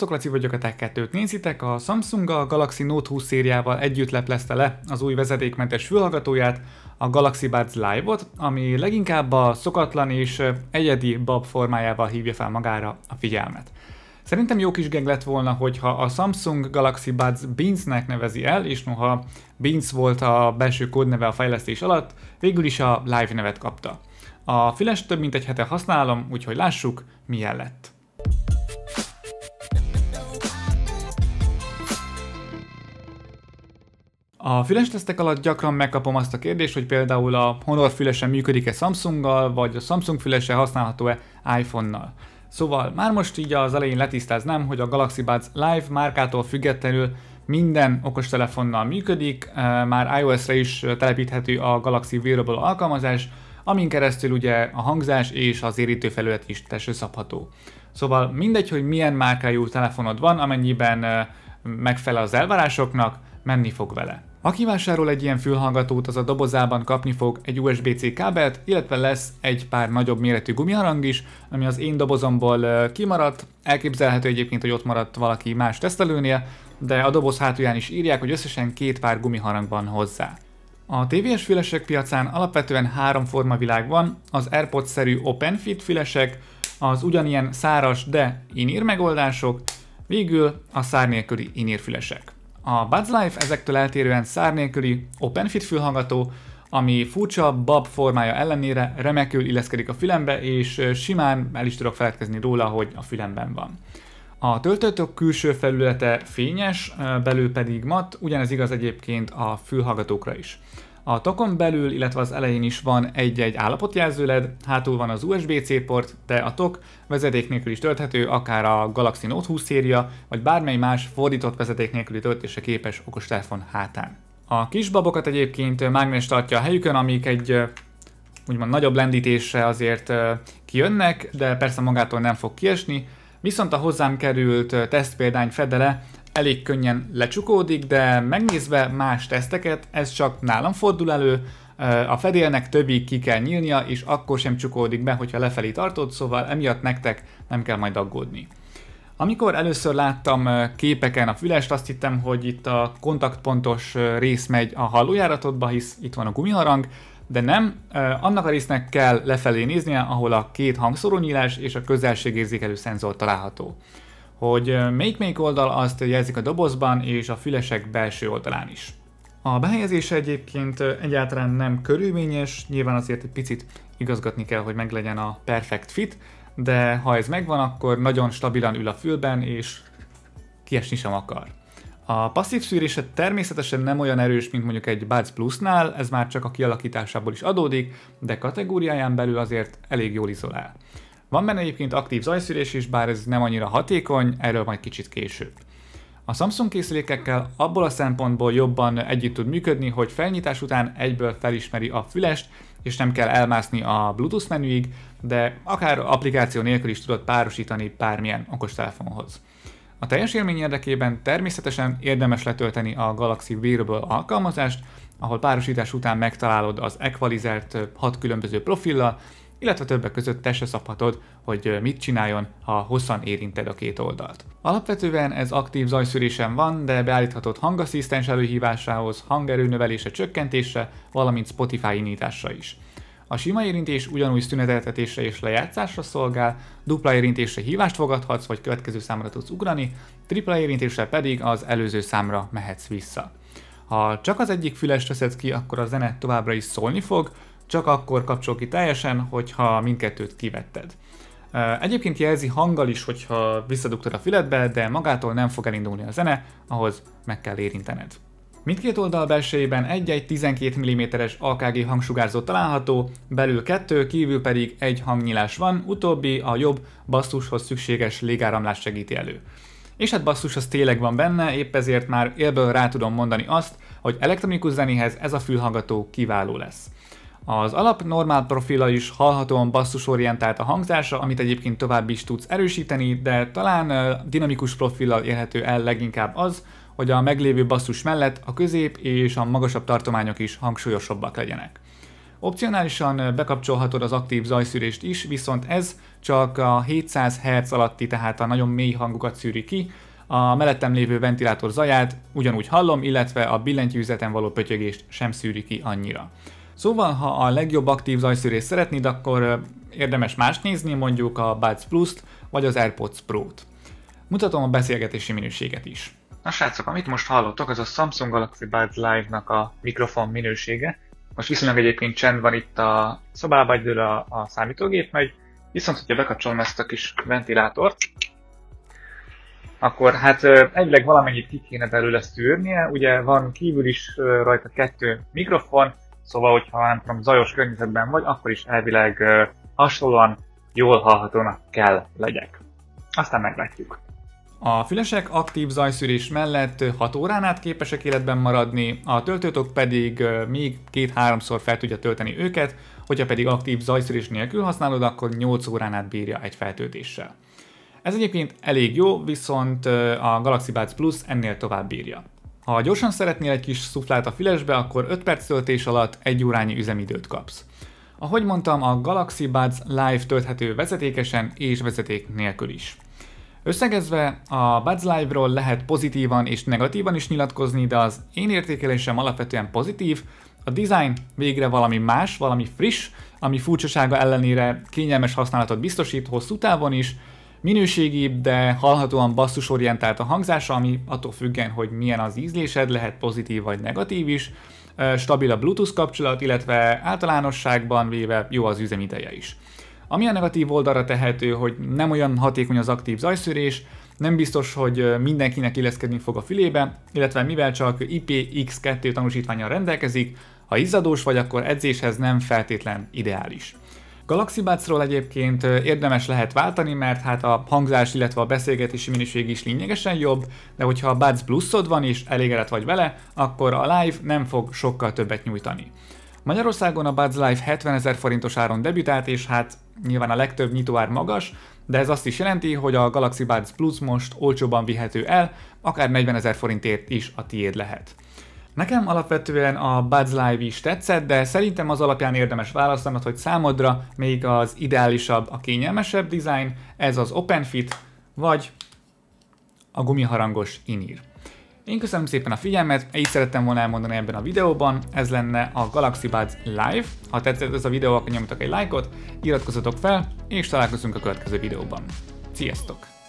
Laci vagyok a Tech 2 nézitek, a Samsung a Galaxy Note 20 szériával együtt leplezte le az új vezetékmentes fülhallgatóját, a Galaxy Buds Live-ot, ami leginkább a szokatlan és egyedi bab formájával hívja fel magára a figyelmet. Szerintem jó kis geng lett volna, hogyha a Samsung Galaxy Buds Beans-nek nevezi el, és noha Beans volt a belső kódneve a fejlesztés alatt, végül is a Live nevet kapta. A füles több mint egy hete használom, úgyhogy lássuk, milyen lett. A tesztek alatt gyakran megkapom azt a kérdést, hogy például a Honor fülese működik-e Samsunggal, vagy a Samsung fülese használható-e iPhone-nal. Szóval már most így az elején letisztáznám, hogy a Galaxy Buds Live márkától függetlenül minden okostelefonnal működik, eh, már iOS-re is telepíthető a Galaxy Wearable alkalmazás, amin keresztül ugye a hangzás és az felület is szabható. Szóval mindegy, hogy milyen márkájú telefonod van, amennyiben eh, megfelel az elvárásoknak, menni fog vele. Aki vásárol egy ilyen fülhallgatót, az a dobozában kapni fog egy USB-C kábelt, illetve lesz egy pár nagyobb méretű gumiharang is, ami az én dobozomból kimaradt. Elképzelhető egyébként, hogy ott maradt valaki más tesztelőnél, de a doboz hátulján is írják, hogy összesen két pár gumiharang van hozzá. A TVS fülesek piacán alapvetően három forma világ van, az AirPods-szerű OpenFit fülesek, az ugyanilyen száras, de inír megoldások, végül a szár nélküli fülesek. A Buds Life ezektől eltérően szár nélküli, open fit fülhallgató, ami furcsa bab formája ellenére remekül illeszkedik a fülembe, és simán el is tudok feledkezni róla, hogy a fülemben van. A töltőtök külső felülete fényes, belül pedig mat, ugyanez igaz egyébként a fülhallgatókra is. A tokon belül, illetve az elején is van egy-egy állapotjelzőled, hátul van az USB-C port, de a tok vezeték nélkül is tölthető, akár a Galaxy Note 20 széria, vagy bármely más fordított vezeték nélküli töltése képes okostelefon hátán. A kisbabokat egyébként mágnes tartja a helyükön, amik egy úgymond nagyobb lendítésre azért kijönnek, de persze magától nem fog kiesni, Viszont a hozzám került tesztpéldány fedele elég könnyen lecsukódik, de megnézve más teszteket, ez csak nálam fordul elő, a fedélnek többig ki kell nyílnia, és akkor sem csukódik be, hogyha lefelé tartod, szóval emiatt nektek nem kell majd aggódni. Amikor először láttam képeken a fülest, azt hittem, hogy itt a kontaktpontos rész megy a hallójáratodba, hisz itt van a gumiharang, de nem, annak a résznek kell lefelé néznie, ahol a két hangszoronyílás és a közelségérzékelő szenzor található hogy melyik-melyik oldal azt jelzik a dobozban és a fülesek belső oldalán is. A behelyezés egyébként egyáltalán nem körülményes, nyilván azért egy picit igazgatni kell, hogy meglegyen a perfect fit, de ha ez megvan, akkor nagyon stabilan ül a fülben, és kiesni sem akar. A passzív szűrése természetesen nem olyan erős, mint mondjuk egy Buds Plusnál, ez már csak a kialakításából is adódik, de kategóriáján belül azért elég jól izolál. Van benne egyébként aktív zajszűrés is, bár ez nem annyira hatékony, erről majd kicsit később. A Samsung készülékekkel abból a szempontból jobban együtt tud működni, hogy felnyitás után egyből felismeri a fülest, és nem kell elmászni a Bluetooth menüig, de akár applikáció nélkül is tudod párosítani bármilyen okostelefonhoz. A teljes élmény érdekében természetesen érdemes letölteni a Galaxy Wearable alkalmazást, ahol párosítás után megtalálod az Equalizert 6 különböző profillal illetve többek között te se szabhatod, hogy mit csináljon, ha hosszan érinted a két oldalt. Alapvetően ez aktív zajszűrésen van, de beállíthatod hangasszisztens előhívásához, hangerő növelése csökkentése, valamint Spotify indításra is. A sima érintés ugyanúgy szüneteltetésre és lejátszásra szolgál, dupla érintésre hívást fogadhatsz, vagy következő számra tudsz ugrani, tripla érintésre pedig az előző számra mehetsz vissza. Ha csak az egyik fülest veszed ki, akkor a zene továbbra is szólni fog, csak akkor kapcsol ki teljesen, hogyha mindkettőt kivetted. Egyébként jelzi hanggal is, hogyha visszadugtad a fületbe, de magától nem fog elindulni a zene, ahhoz meg kell érintened. Mindkét oldal belsejében egy-egy 12 mm-es AKG hangsugárzó található, belül kettő, kívül pedig egy hangnyilás van, utóbbi a jobb basszushoz szükséges légáramlás segíti elő. És hát basszus az tényleg van benne, épp ezért már élből rá tudom mondani azt, hogy elektronikus zenéhez ez a fülhallgató kiváló lesz. Az alap normál profila is hallhatóan basszusorientált a hangzása, amit egyébként tovább is tudsz erősíteni, de talán dinamikus profillal érhető el leginkább az, hogy a meglévő basszus mellett a közép és a magasabb tartományok is hangsúlyosabbak legyenek. Opcionálisan bekapcsolhatod az aktív zajszűrést is, viszont ez csak a 700 Hz alatti, tehát a nagyon mély hangokat szűri ki, a mellettem lévő ventilátor zaját ugyanúgy hallom, illetve a billentyűzeten való pötyögést sem szűri ki annyira. Szóval, ha a legjobb aktív zajszűrés szeretnéd, akkor érdemes más nézni, mondjuk a Buds Plus-t, vagy az AirPods Pro-t. Mutatom a beszélgetési minőséget is. Na srácok, amit most hallottok, az a Samsung Galaxy Buds Live-nak a mikrofon minősége. Most viszonylag egyébként csend van itt a szobában, egyből a, a számítógép megy, viszont hogyha bekapcsolom ezt a kis ventilátort, akkor hát egyleg valamennyit ki kéne belőle szűrnie, ugye van kívül is rajta kettő mikrofon, Szóval, hogyha nem tudom, zajos környezetben vagy, akkor is elvileg hasonlóan jól hallhatónak kell legyek. Aztán meglátjuk. A fülesek aktív zajszűrés mellett 6 órán át képesek életben maradni, a töltőtök pedig még két-háromszor fel tudja tölteni őket, hogyha pedig aktív zajszűrés nélkül használod, akkor 8 órán át bírja egy feltöltéssel. Ez egyébként elég jó, viszont a Galaxy Buds Plus ennél tovább bírja. Ha gyorsan szeretnél egy kis szuflát a fülesbe, akkor 5 perc töltés alatt egy órányi üzemidőt kapsz. Ahogy mondtam, a Galaxy Buds Live tölthető vezetékesen és vezeték nélkül is. Összegezve, a Buds Live-ról lehet pozitívan és negatívan is nyilatkozni, de az én értékelésem alapvetően pozitív, a design végre valami más, valami friss, ami furcsasága ellenére kényelmes használatot biztosít hosszú távon is, Minőségibb, de hallhatóan basszusorientált a hangzása, ami attól függően, hogy milyen az ízlésed, lehet pozitív vagy negatív is, stabil a Bluetooth kapcsolat, illetve általánosságban véve jó az üzemideje is. Ami a negatív oldalra tehető, hogy nem olyan hatékony az aktív zajszűrés, nem biztos, hogy mindenkinek illeszkedni fog a fülébe, illetve mivel csak IPX2 tanúsítványal rendelkezik, ha izzadós vagy, akkor edzéshez nem feltétlen ideális. Galaxy Buds-ról egyébként érdemes lehet váltani, mert hát a hangzás, illetve a beszélgetési minőség is lényegesen jobb, de hogyha a Buds Plusod van és elégedett vagy vele, akkor a Live nem fog sokkal többet nyújtani. Magyarországon a Buds Live 70 ezer forintos áron debütált, és hát nyilván a legtöbb nyitóár magas, de ez azt is jelenti, hogy a Galaxy Buds Plus most olcsóban vihető el, akár 40 ezer forintért is a tiéd lehet. Nekem alapvetően a Buds Live is tetszett, de szerintem az alapján érdemes választanod, hogy számodra még az ideálisabb, a kényelmesebb design, ez az Open Fit vagy a gumiharangos inír. Én köszönöm szépen a figyelmet, így szerettem volna elmondani ebben a videóban, ez lenne a Galaxy Buds Live. Ha tetszett ez a videó, akkor nyomjatok egy lájkot, iratkozzatok fel, és találkozunk a következő videóban. Sziasztok!